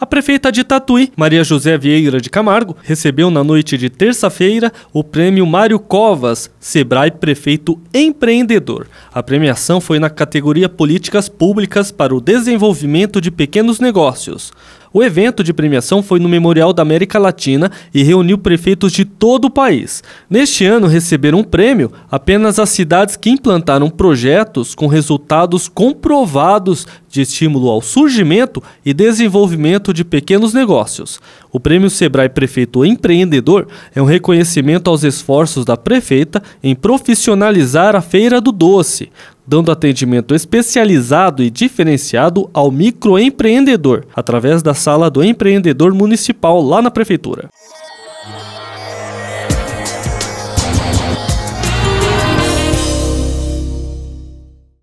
A prefeita de Tatuí, Maria José Vieira de Camargo, recebeu na noite de terça-feira o prêmio Mário Covas, Sebrae Prefeito Empreendedor. A premiação foi na categoria Políticas Públicas para o Desenvolvimento de Pequenos Negócios. O evento de premiação foi no Memorial da América Latina e reuniu prefeitos de todo o país. Neste ano receberam um prêmio apenas as cidades que implantaram projetos com resultados comprovados de estímulo ao surgimento e desenvolvimento de pequenos negócios. O Prêmio Sebrae Prefeito Empreendedor é um reconhecimento aos esforços da prefeita em profissionalizar a Feira do Doce dando atendimento especializado e diferenciado ao microempreendedor, através da sala do empreendedor municipal lá na prefeitura.